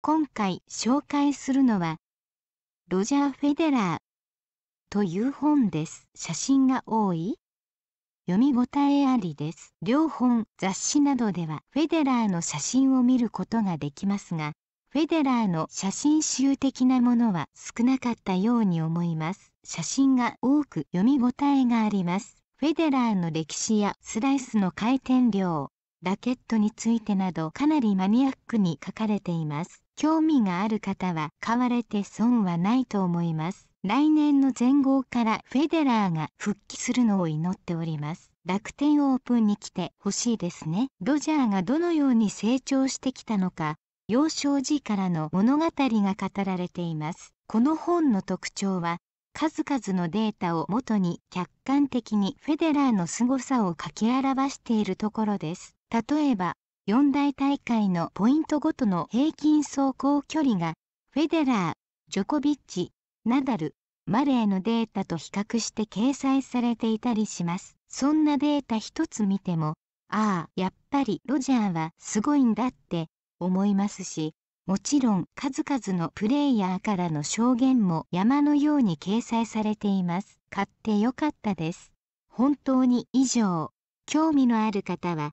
今回紹介するのはロジャー・フェデラーという本です。写真が多い読み応えありです。両本雑誌などではフェデラーの写真を見ることができますが、フェデラーの写真集的なものは少なかったように思います。写真が多く読み応えがあります。フェデラーの歴史やスライスの回転量、ラケットについてなどかなりマニアックに書かれています興味がある方は買われて損はないと思います来年の全豪からフェデラーが復帰するのを祈っております楽天オープンに来てほしいですねドジャーがどのように成長してきたのか幼少時からの物語が語られていますこの本の特徴は数々のデータをもとに客観的にフェデラーの凄さを書き表しているところです例えば、四大大会のポイントごとの平均走行距離が、フェデラー、ジョコビッチ、ナダル、マレーのデータと比較して掲載されていたりします。そんなデータ一つ見ても、ああ、やっぱりロジャーはすごいんだって思いますし、もちろん数々のプレイヤーからの証言も山のように掲載されています。買ってよかったです。本当に以上。興味のある方は